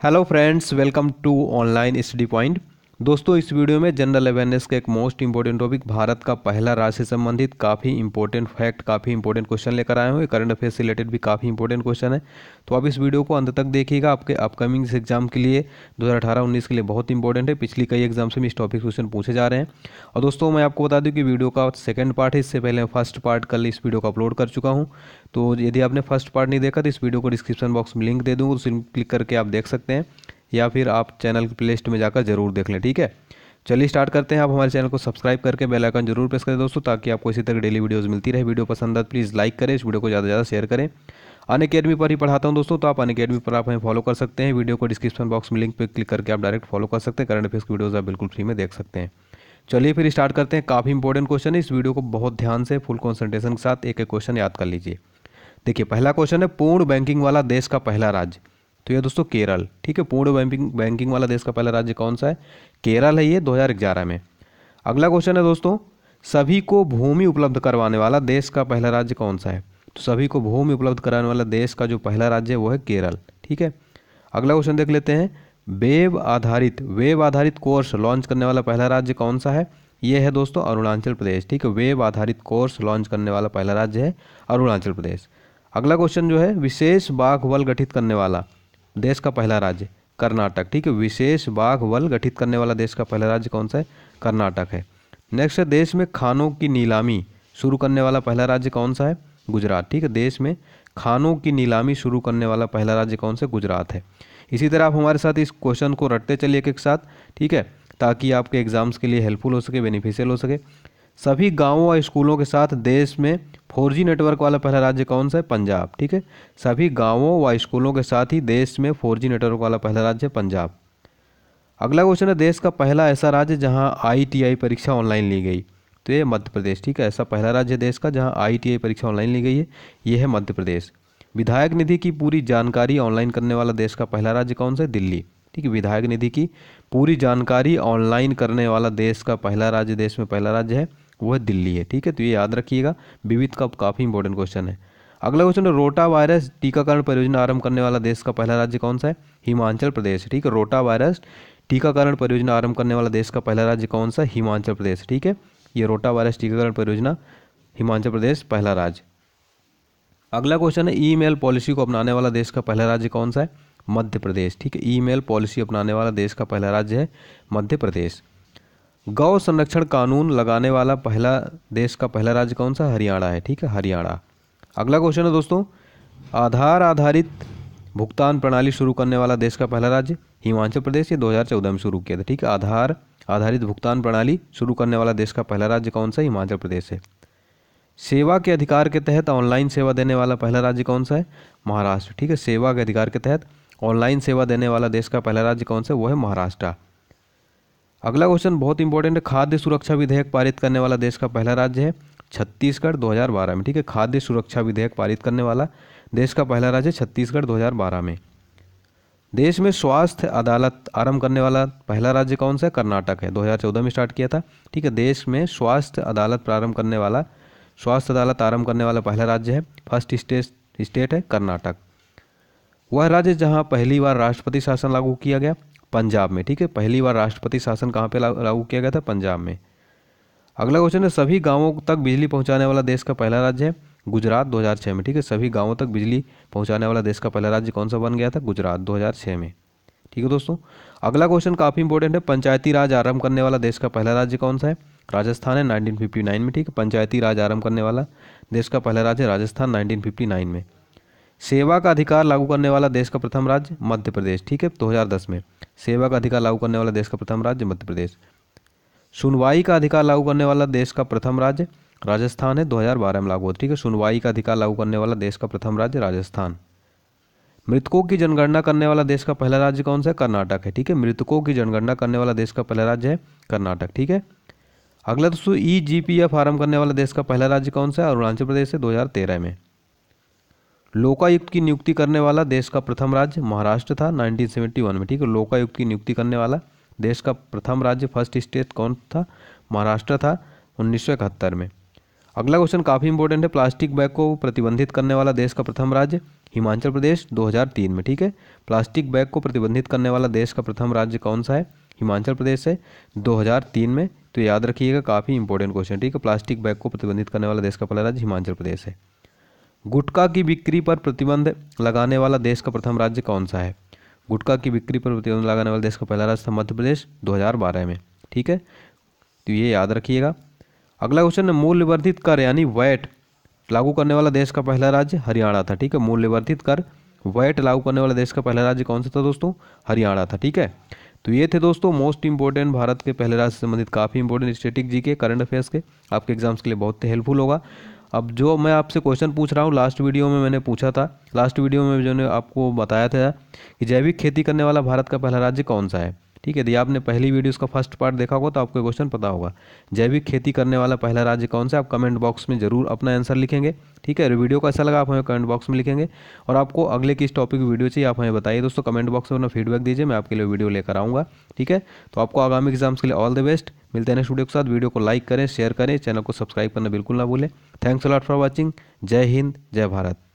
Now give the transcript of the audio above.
hello friends welcome to online study point दोस्तों इस video में जनरल अवेयरनेस का एक मोस्ट इंपॉर्टेंट टॉपिक भारत का पहला राज्य से संबंधित काफ़ी इंपॉर्टेंट फैक्ट काफ़ी इंपॉर्टेंट क्वेश्चन लेकर आए हुए करंट अफेयर से रिलेटेड भी काफ़ी इंपॉर्टेंट क्वेश्चन है तो आप इस वीडियो को अंत तक देखिएगा आपके अपकमिंग एग्जाम के लिए दो हज़ार के लिए बहुत इंपॉर्टेंट है पिछली कई एग्जाम से भी इस टॉपिक क्वेश्चन पूछे जा रहे हैं और दोस्तों मैं आपको बता दूँ कि वीडियो का सेकेंड पार्ट है इससे पहले फर्स्ट पार्ट कल इस वीडियो को अपलोड कर चुका हूँ तो यदि आपने फर्स्ट पार्ट नहीं देखा तो इस वीडियो को डिस्क्रिप्शन बॉक्स में लिंक दे दूँगा उसमें क्लिक करके आप देख सकते हैं या फिर आप चैनल की प्ले में जाकर ज़रूर देख लें ठीक है चलिए स्टार्ट करते हैं आप हमारे चैनल को सब्सक्राइब करके बेल आइकन जरूर प्रेस करें दोस्तों ताकि आपको इसी तरह डेली वीडियोस मिलती रहे वीडियो पसंद आए प्लीज़ तो लाइक करें इस वीडियो को ज़्यादा से ज़्यादा शेयर करें अन अकेडमी पर ही पढ़ाता हूं दोस्तों तो आप अन अकेडमी पर आप हमें फॉलो कर सकते हैं वीडियो को डिस्क्रिप्शन बॉक्स में लिंक पर क्लिक करके आप डायरेक्ट फॉलो कर सकते हैं करंट अफेयर्स की वीडियोज़ आप बिल्कुल फ्री में देख सकते हैं चलिए फिर स्टार्ट करते हैं काफ़ी इंपॉर्टेंट क्वेश्चन है इस वीडियो को बहुत ध्यान से फुल कॉन्सेंट्रेशन के साथ एक एक क्वेश्चन याद कर लीजिए देखिए पहला क्वेश्चन है पूर्ण बैंकिंग वाला देश का पहला राज्य तो यह दोस्तों केरल ठीक है पूर्ण बैंकिंग बैंकिंग वाला देश का पहला राज्य कौन सा है केरल है ये दो में अगला क्वेश्चन है दोस्तों सभी को भूमि उपलब्ध करवाने वाला देश का पहला राज्य कौन सा है तो सभी को भूमि उपलब्ध कराने वाला देश का जो पहला राज्य है वो है केरल ठीक है अगला क्वेश्चन देख लेते हैं वेब आधारित वेब आधारित कोर्स लॉन्च करने वाला पहला राज्य कौन सा है ये है दोस्तों अरुणाचल प्रदेश ठीक है वेब आधारित कोर्स लॉन्च करने वाला पहला राज्य है अरुणाचल प्रदेश अगला क्वेश्चन जो है विशेष बाघ बल गठित करने वाला देश का पहला राज्य कर्नाटक ठीक है विशेष बाघ बल गठित करने वाला देश का पहला राज्य कौन सा है कर्नाटक है नेक्स्ट है देश में खानों की नीलामी शुरू करने वाला पहला राज्य कौन सा है गुजरात ठीक है देश में खानों की नीलामी शुरू करने वाला पहला राज्य कौन सा गुजरात है इसी तरह आप हमारे साथ इस क्वेश्चन को रटते चलिए एक एक साथ ठीक है ताकि आपके एग्जाम्स के लिए हेल्पफुल हो सके बेनिफिशियल हो सके सभी गाँवों और स्कूलों के साथ देश में फोर जी नेटवर्क वाला पहला राज्य कौन सा है पंजाब ठीक है सभी गाँवों व स्कूलों के साथ ही देश में फोर जी नेटवर्क वाला पहला राज्य है पंजाब अगला क्वेश्चन है देश का पहला ऐसा राज्य जहां आईटीआई परीक्षा ऑनलाइन ली गई तो ये मध्य प्रदेश ठीक है ऐसा पहला राज्य देश का जहाँ आई परीक्षा ऑनलाइन ली गई है ये है मध्य प्रदेश विधायक निधि की पूरी जानकारी ऑनलाइन करने वाला देश का पहला राज्य कौन सा है दिल्ली ठीक है विधायक निधि की पूरी जानकारी ऑनलाइन करने वाला देश का पहला राज्य देश में पहला राज्य है वह दिल्ली है ठीक है तो ये याद रखिएगा विविध का काफ़ी इंपॉर्टेंट क्वेश्चन है अगला क्वेश्चन है रोटा वायरस टीकाकरण परियोजना आरंभ करने वाला देश का पहला राज्य कौन सा है हिमाचल प्रदेश ठीक है रोटा वायरस टीकाकरण परियोजना आरंभ करने वाला देश का पहला राज्य कौन सा हिमाचल प्रदेश ठीक है ये रोटा वायरस टीकाकरण परियोजना हिमाचल प्रदेश पहला राज्य अगला क्वेश्चन है ईमेल पॉलिसी को अपनाने वाला देश का पहला राज्य कौन सा है मध्य प्रदेश ठीक है ईमेल पॉलिसी अपनाने वाला देश का पहला राज्य है मध्य प्रदेश गौ संरक्षण कानून लगाने वाला पहला देश का पहला राज्य कौन सा हरियाणा है ठीक है हरियाणा अगला क्वेश्चन है दोस्तों आधार आधारित भुगतान प्रणाली शुरू करने वाला देश का पहला राज्य हिमाचल प्रदेश ये 2014 में शुरू किया था ठीक है आधार आधारित भुगतान प्रणाली शुरू करने वाला देश का पहला राज्य कौन सा हिमाचल प्रदेश है सेवा के अधिकार के तहत ऑनलाइन सेवा देने वाला पहला राज्य कौन सा है महाराष्ट्र ठीक है सेवा के अधिकार के तहत ऑनलाइन सेवा देने वाला देश का पहला राज्य कौन सा है वो है महाराष्ट्र अगला क्वेश्चन बहुत इंपॉर्टेंट है खाद्य सुरक्षा विधेयक पारित करने वाला देश का पहला राज्य है छत्तीसगढ़ 2012 में ठीक है खाद्य सुरक्षा विधेयक पारित करने वाला देश का पहला राज्य छत्तीसगढ़ 2012 में देश में स्वास्थ्य अदालत आरंभ करने वाला पहला राज्य कौन सा है कर्नाटक है 2014 में स्टार्ट किया था ठीक है देश में स्वास्थ्य अदालत प्रारंभ करने वाला स्वास्थ्य अदालत आरंभ करने वाला पहला राज्य है फर्स्ट स्टेट स्टेट है कर्नाटक वह राज्य जहां पहली बार राष्ट्रपति शासन लागू किया गया पंजाब में ठीक है पहली बार राष्ट्रपति शासन कहाँ पे लागू किया गया था पंजाब में अगला क्वेश्चन है सभी गांवों तक बिजली पहुंचाने वाला देश का पहला राज्य है गुजरात 2006 में ठीक है सभी गांवों तक बिजली पहुंचाने वाला देश का पहला राज्य कौन सा बन गया था गुजरात 2006 में ठीक है दोस्तों अगला क्वेश्चन काफ़ी इंपॉर्टेंट है पंचायती राज आरंभ करने वाला देश का पहला राज्य कौन सा है राजस्थान है नाइनटीन में ठीक है पंचायती राज आरंभ करने वाला देश का पहला राज्य राजस्थान नाइनटीन में सेवा का अधिकार लागू करने वाला देश का प्रथम राज्य मध्य प्रदेश ठीक है 2010 में सेवा का अधिकार लागू करने वाला देश का प्रथम राज्य मध्य प्रदेश सुनवाई का अधिकार लागू करने वाला देश का प्रथम राज्य राजस्थान है 2012 में लागू होता ठीक है सुनवाई का अधिकार लागू करने वाला देश का प्रथम राज्य राजस्थान मृतकों की जनगणना करने वाला देश का पहला राज्य कौन सा है कर्नाटक है ठीक है मृतकों की जनगणना करने वाला देश का पहला राज्य है कर्नाटक ठीक है अगला दोस्तों ई जी पी या फार्म करने वाला देश का पहला राज्य कौन सा है अरुणाचल प्रदेश है तेरह में लोकायुक्त की नियुक्ति करने वाला देश का प्रथम राज्य महाराष्ट्र था 1971 में ठीक है लोकायुक्त की नियुक्ति करने वाला देश का प्रथम राज्य फर्स्ट स्टेट कौन था महाराष्ट्र था उन्नीस में अगला क्वेश्चन काफ़ी इंपॉर्टेंट है प्लास्टिक बैग को प्रतिबंधित करने वाला देश का प्रथम राज्य हिमाचल प्रदेश 2003 में ठीक है प्लास्टिक बैग को प्रतिबंधित करने वाला देश का प्रथम राज्य कौन सा है हिमाचल प्रदेश है 2003 में तो याद रखिएगा काफ़ी इंपॉर्टेंट क्वेश्चन ठीक है प्लास्टिक बैग को प्रतिबंधित करने वाला देश का पहला राज्य हिमाचल प्रदेश है गुटखा की बिक्री पर प्रतिबंध लगाने वाला देश का प्रथम राज्य कौन सा है गुटखा की बिक्री पर प्रतिबंध लगाने वाला देश का पहला राज्य था मध्य प्रदेश दो में ठीक है तो ये याद रखिएगा अगला क्वेश्चन है मूल्यवर्धित कर यानी वैट लागू करने वाला देश का पहला राज्य हरियाणा था ठीक है मूल्यवर्धित कर वैट लागू करने वाला देश का पहला राज्य कौन सा था दोस्तों हरियाणा था ठीक है तो ये थे दोस्तों मोस्ट इंपॉर्टेंट भारत के पहले राज्य से संबंधित काफ़ी इंपॉर्टेंट स्टेटिक जी के करंट अफेयर्स के आपके एग्जाम्स के लिए बहुत हेल्पफुल होगा अब जो मैं आपसे क्वेश्चन पूछ रहा हूँ लास्ट वीडियो में मैंने पूछा था लास्ट वीडियो में जो आपको बताया था कि जैविक खेती करने वाला भारत का पहला राज्य कौन सा है ठीक है यदि आपने पहली वीडियो इसका फर्स्ट पार्ट देखा होगा तो आपको क्वेश्चन पता होगा जैविक खेती करने वाला पहला राज्य कौन सा आप कमेंट बॉक्स में जरूर अपना आंसर लिखेंगे ठीक है वीडियो को लगा आप हमें कमेंट बॉक्स में लिखेंगे और आपको अगले किस टॉपिक वीडियो चाहिए आप हमें बताइए दोस्तों कमेंट बॉक्स में अपना फीडबैक दीजिए मैं आपके लिए वीडियो लेकर आऊँगा ठीक है तो आपको आगामी एग्जाम्स के लिए ऑल द बेस्ट मिलते हैं नेक्स्ट वीडियो के साथ वीडियो को लाइक करें शेयर करें चैनल को सब्सक्राइब करना बिल्कुल ना भूलें थैंक्स अलॉट फॉर वॉचिंग जय हिंद जय भारत